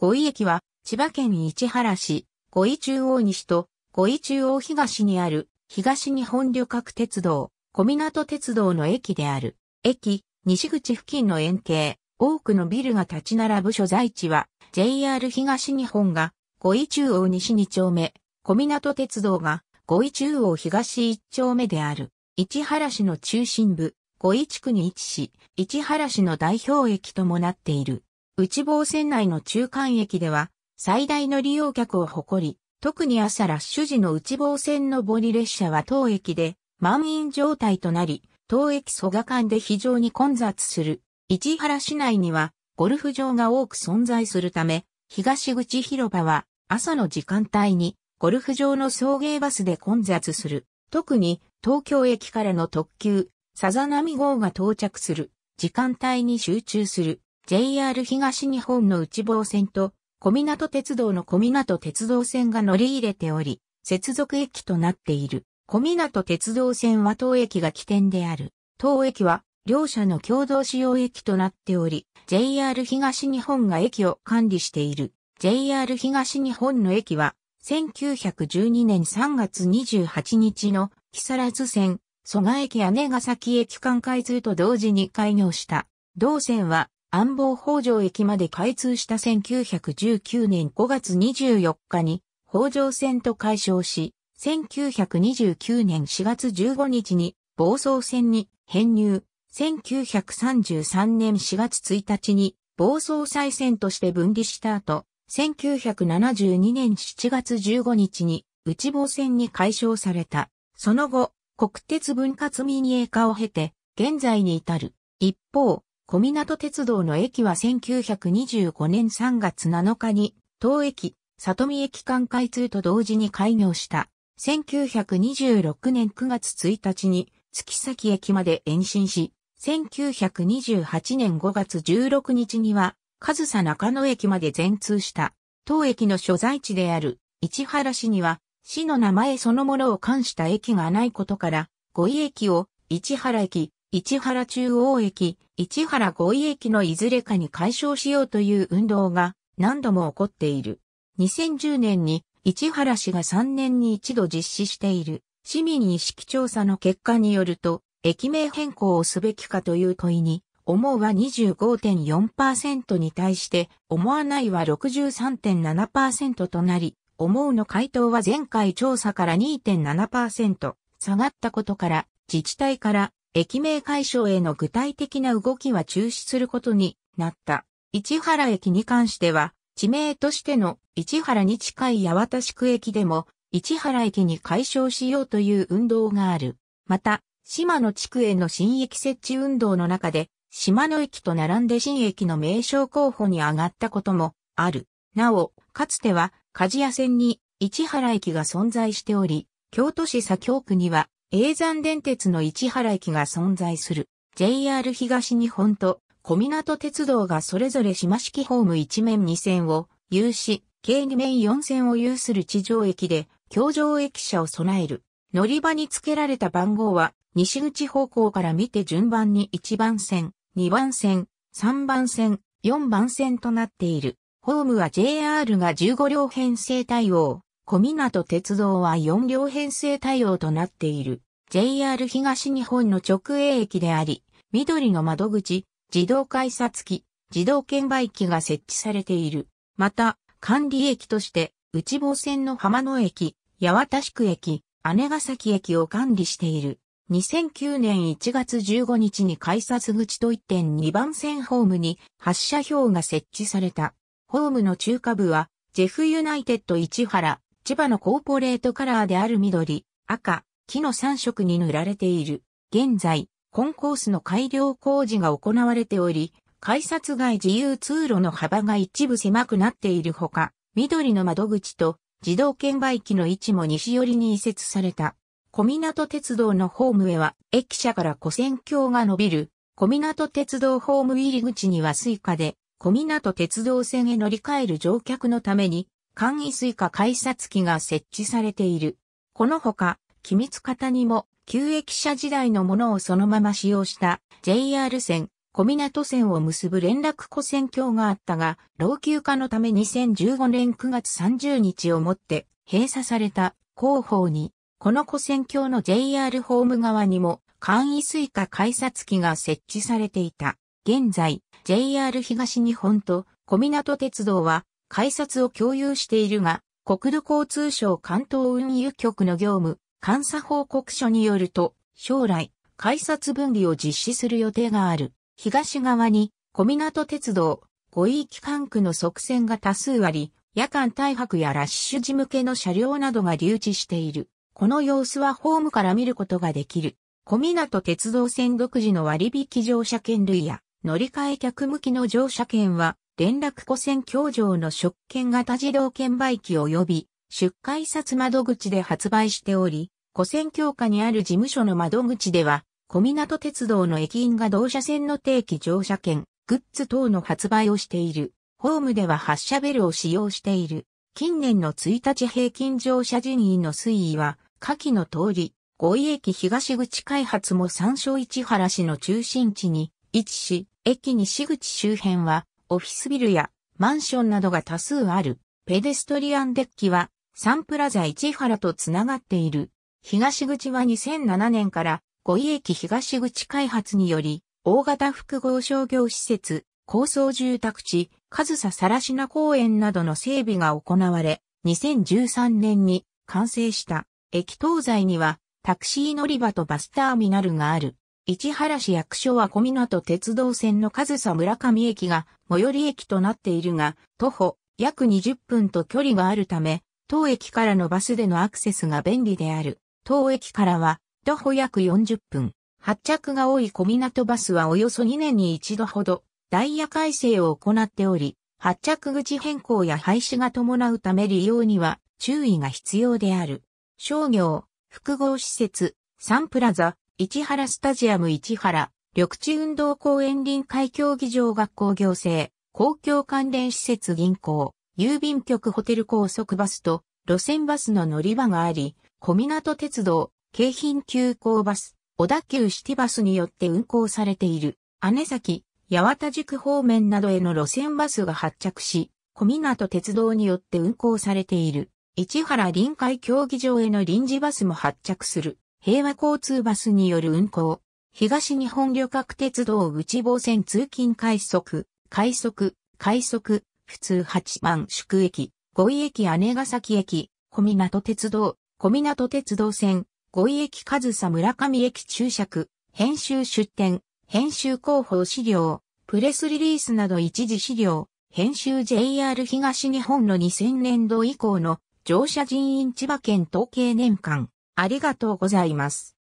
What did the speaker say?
五井駅は、千葉県市原市、五井中央西と五井中央東にある、東日本旅客鉄道、小港鉄道の駅である。駅、西口付近の円形、多くのビルが立ち並ぶ所在地は、JR 東日本が、五井中央西2丁目、小港鉄道が、五井中央東1丁目である。市原市の中心部、五井地区に位置し、市原市の代表駅ともなっている。内房線内の中間駅では、最大の利用客を誇り、特に朝ラッシュ時の内房線のボリ列車は当駅で満員状態となり、当駅蘇我間で非常に混雑する。市原市内にはゴルフ場が多く存在するため、東口広場は朝の時間帯にゴルフ場の送迎バスで混雑する。特に東京駅からの特急、さざ波号が到着する時間帯に集中する。JR 東日本の内房線と小湊鉄道の小湊鉄道線が乗り入れており、接続駅となっている。小湊鉄道線は当駅が起点である。当駅は両社の共同使用駅となっており、JR 東日本が駅を管理している。JR 東日本の駅は、1912年3月28日の木更津線、蘇我駅や根ヶ崎駅間開通と同時に開業した。同線は安房北条駅まで開通した1919年5月24日に北条線と解消し、1929年4月15日に房総線に編入、1933年4月1日に房総再線として分離した後、1972年7月15日に内房線に解消された。その後、国鉄分割民営化を経て、現在に至る。一方、小港鉄道の駅は1925年3月7日に、当駅、里見駅間開通と同時に開業した。1926年9月1日に、月崎駅まで延伸し、1928年5月16日には、上佐中野駅まで全通した。当駅の所在地である、市原市には、市の名前そのものを冠した駅がないことから、五井駅を市原駅、市原中央駅、市原五井駅のいずれかに解消しようという運動が何度も起こっている。2010年に市原市が3年に一度実施している市民意識調査の結果によると、駅名変更をすべきかという問いに、思うは25.4%に対して、思わないは63.7%となり、思うの回答は前回調査から2.7%下がったことから、自治体から駅名解消への具体的な動きは中止することになった。市原駅に関しては、地名としての市原に近い八幡宿駅でも、市原駅に解消しようという運動がある。また、島野地区への新駅設置運動の中で、島野駅と並んで新駅の名称候補に上がったこともある。なお、かつては、鍛冶屋線に市原駅が存在しており、京都市左京区には永山電鉄の市原駅が存在する JR 東日本と小港鉄道がそれぞれ島式ホーム1面2線を有し、計2面4線を有する地上駅で、橋上駅舎を備える。乗り場に付けられた番号は、西口方向から見て順番に1番線、2番線、3番線、4番線となっている。ホームは JR が15両編成対応。小湊鉄道は4両編成対応となっている JR 東日本の直営駅であり、緑の窓口、自動改札機、自動券売機が設置されている。また、管理駅として、内房線の浜野駅、八幡宿駅、姉ヶ崎駅を管理している。2009年1月15日に改札口と1.2番線ホームに発車表が設置された。ホームの中下部は、ジェフユナイテッド市原、千葉のコーポレートカラーである緑、赤、木の3色に塗られている。現在、コンコースの改良工事が行われており、改札外自由通路の幅が一部狭くなっているほか、緑の窓口と自動券売機の位置も西寄りに移設された。小湊鉄道のホームへは、駅舎から古線橋が伸びる。小湊鉄道ホーム入り口にはスイカで、小湊鉄道線へ乗り換える乗客のために、簡易水化改札機が設置されている。このほか、機密型にも、旧駅舎時代のものをそのまま使用した JR 線、小湊線を結ぶ連絡湖線橋があったが、老朽化のため2015年9月30日をもって閉鎖された広報に、この湖線橋の JR ホーム側にも簡易水化改札機が設置されていた。現在、JR 東日本と小湊鉄道は改札を共有しているが、国土交通省関東運輸局の業務、監査報告書によると、将来、改札分離を実施する予定がある。東側に、小湊鉄道、五機関区の側線が多数あり、夜間大白やラッシュ時向けの車両などが留置している。この様子はホームから見ることができる。小湊鉄道線独自の割引乗車券類や乗り換え客向きの乗車券は連絡古線橋上の食券型自動券売機及び出荷札窓口で発売しており、古戦協下にある事務所の窓口では、小港鉄道の駅員が同車線の定期乗車券、グッズ等の発売をしている。ホームでは発車ベルを使用している。近年の1日平均乗車人員の推移は、下記の通り、五井駅東口開発も三所市原市の中心地に位置し、駅西口周辺はオフィスビルやマンションなどが多数ある、ペデストリアンデッキは、サンプラザ市原とつながっている。東口は2007年から五井駅東口開発により、大型複合商業施設、高層住宅地、上ラシナ公園などの整備が行われ、2013年に完成した。駅東西にはタクシー乗り場とバスターミナルがある。市原市役所は小湊鉄道線の上総村上駅が最寄り駅となっているが、徒歩約20分と距離があるため、当駅からのバスでのアクセスが便利である。当駅からは徒歩約40分。発着が多い小湊バスはおよそ2年に一度ほどダイヤ改正を行っており、発着口変更や廃止が伴うため利用には注意が必要である。商業、複合施設、サンプラザ、市原スタジアム市原、緑地運動公園臨海競技場学校行政、公共関連施設銀行、郵便局ホテル高速バスと路線バスの乗り場があり、小港鉄道、京浜急行バス、小田急シティバスによって運行されている、姉崎、八幡宿方面などへの路線バスが発着し、小港鉄道によって運行されている、市原臨海競技場への臨時バスも発着する。平和交通バスによる運行、東日本旅客鉄道内房線通勤快速、快速、快速、普通八番宿駅、五井駅姉ヶ崎駅、小港鉄道、小港鉄道線、五井駅上佐村上駅注釈、編集出展、編集広報資料、プレスリリースなど一時資料、編集 JR 東日本の2000年度以降の乗車人員千葉県統計年間。ありがとうございます。